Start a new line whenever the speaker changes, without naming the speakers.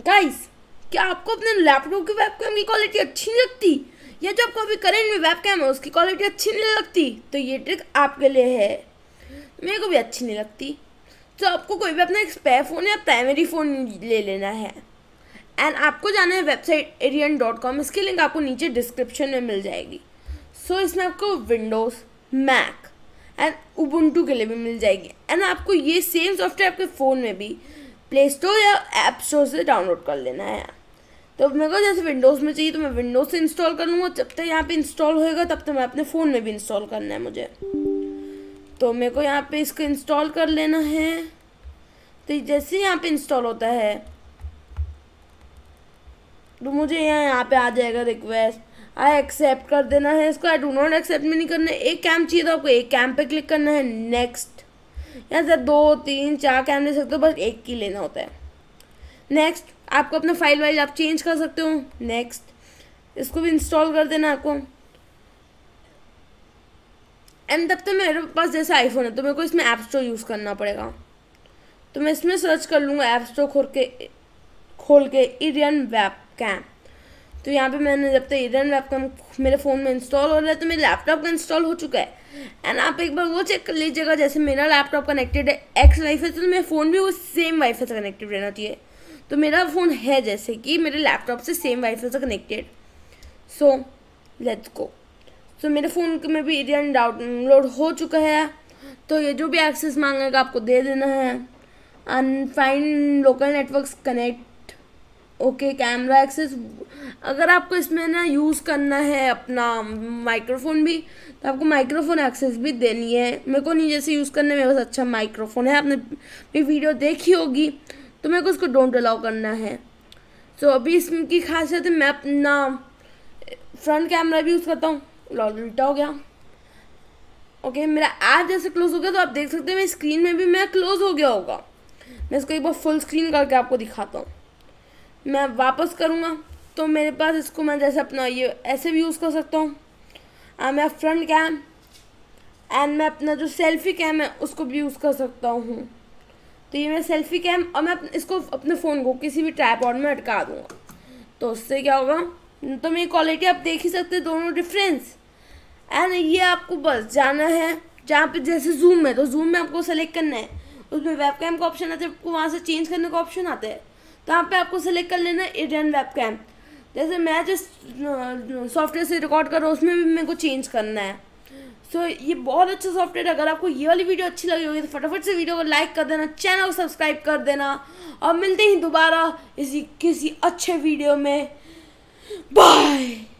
guys क्या आपको अपने लैपटॉप की वेबकैम की क्वालिटी अच्छी नहीं लगती या जो आपको अभी करेंट में वेबकैम है उसकी क्वालिटी अच्छी नहीं लगती तो ये ट्रिक आपके लिए है मेरे को भी अच्छी नहीं लगती तो आपको कोई भी अपना स्पेयर फ़ोन या प्राइमरी फ़ोन ले लेना है एंड आपको जाना है वेबसाइट एरियन डॉट कॉम इसकी लिंक आपको नीचे डिस्क्रिप्शन में मिल जाएगी सो so, इसमें आपको विंडोज़ मैक एंड उबंटू के लिए भी मिल जाएगी एंड आपको ये सेम सॉफ्टवेयर आपके फ़ोन में भी प्ले स्टोर या ऐप स्टोर से डाउनलोड कर लेना है तो मेरे को जैसे विंडोज़ में चाहिए तो मैं विंडोज़ से इंस्टॉल कर लूँगा जब तक यहाँ पे इंस्टॉल होएगा तब तक मैं अपने फ़ोन में भी इंस्टॉल करना है मुझे तो मेरे को यहाँ पे इसको इंस्टॉल कर लेना है तो जैसे यहाँ पे इंस्टॉल होता है तो मुझे यहाँ यहाँ पे आ जाएगा रिक्वेस्ट आई एक्सेप्ट कर देना है इसको आई डू नॉट एक्सेप्ट में नहीं करना है एक कैम्प चाहिए तो आपको एक कैम्प पे क्लिक करना है नेक्स्ट या सर दो तीन चार कैमरे ले सकते हो बस एक की लेना होता है नेक्स्ट आपको अपना फाइल वाइज आप चेंज कर सकते हो नेक्स्ट इसको भी इंस्टॉल कर देना आपको एंड तब तो मेरे पास जैसे आईफोन है तो मेरे को इसमें ऐप स्टोर यूज़ करना पड़ेगा तो मैं इसमें सर्च कर लूँगा ऐप स्टोर खोल के खोल के इंडियन वेब कैम्प तो यहाँ पे मैंने जब तक तो एडन वेबकम मेरे फ़ोन में इंस्टॉल हो रहा है तो मेरे लैपटॉप का इंस्टॉल हो चुका है एंड आप एक बार वो चेक कर लीजिएगा जैसे मेरा लैपटॉप कनेक्टेड है एक्स वाईफाई से तो मेरा फ़ोन भी वो सेम वाईफाई से कनेक्टेड रहना चाहिए तो मेरा फ़ोन है जैसे कि मेरे लैपटॉप से सेम वाईफाई से connected so let's go so मेरे फ़ोन में भी एडियन डाउनलोड हो चुका है तो ये जो भी एक्सेस मांगेगा आपको दे देना है and local network connect okay camera access अगर आपको इसमें ना यूज़ करना है अपना माइक्रोफोन भी तो आपको माइक्रोफोन एक्सेस भी देनी है मेरे को नहीं जैसे यूज़ करने में बस अच्छा माइक्रोफोन है आपने भी वीडियो देखी होगी तो मेरे को उसको डोंट अलाउ करना है सो so, अभी इसकी खासियत है मैं अपना फ्रंट कैमरा भी यूज़ करता हूँ लॉल उल्टा हो गया ओके okay, मेरा ऐप जैसे क्लोज हो गया तो आप देख सकते हैं मेरी स्क्रीन में भी मैं क्लोज हो गया होगा मैं इसको एक बार फुल स्क्रीन करके आपको दिखाता हूँ मैं वापस करूँगा तो मेरे पास इसको मैं जैसे अपना ये ऐसे भी यूज़ कर सकता हूँ एंड हाँ, मैं फ्रंट कैम एंड मैं अपना जो सेल्फी कैम है उसको भी यूज़ कर सकता हूँ तो ये मैं सेल्फी कैम और मैं इसको अपने फ़ोन को किसी भी ट्राईपॉड में अटका दूँगा तो उससे क्या होगा तो मेरी क्वालिटी आप देख ही सकते हैं दोनों डिफरेंस एंड ये आपको बस जाना है जहाँ पे जैसे जूम है तो जूम में आपको सेलेक्ट करना है उसमें वेब कैम का ऑप्शन आता है आपको वहाँ से चेंज करने का ऑप्शन आता है तो यहाँ पे आपको सेलेक्ट कर लेना इडियन वेब कैम जैसे मैं जिस सॉफ्टवेयर से रिकॉर्ड कर रहा हूँ उसमें भी मेरे को चेंज करना है सो so, ये बहुत अच्छा सॉफ्टवेयर है अगर आपको ये वाली वीडियो अच्छी लगी होगी तो फटाफट से वीडियो को लाइक कर देना चैनल को सब्सक्राइब कर देना और मिलते ही दोबारा इसी किसी अच्छे वीडियो में बाय